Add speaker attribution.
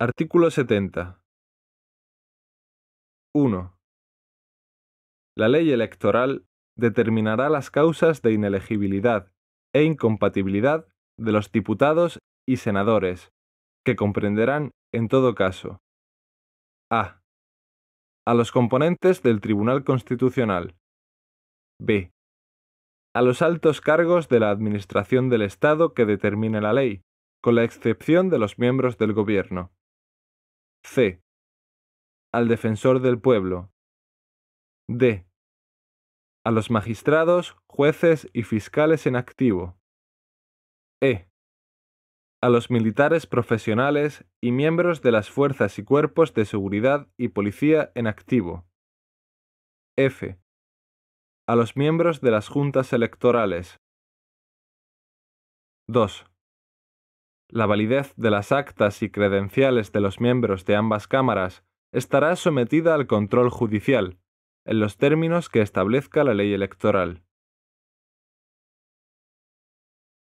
Speaker 1: Artículo 70.
Speaker 2: 1. La ley electoral determinará las causas de inelegibilidad e incompatibilidad de los diputados y senadores, que comprenderán, en todo caso, a. A los componentes del Tribunal Constitucional. b. A los altos cargos de la Administración del Estado que determine la ley, con la excepción de los miembros del Gobierno. C.
Speaker 3: Al defensor del pueblo. D. A los
Speaker 2: magistrados, jueces y fiscales en activo. E. A los militares profesionales y miembros de las fuerzas y cuerpos de seguridad y policía en activo. F. A los miembros de las juntas electorales. 2. La validez de las actas y credenciales de los miembros de ambas cámaras estará sometida al control judicial, en los términos que establezca la ley
Speaker 3: electoral.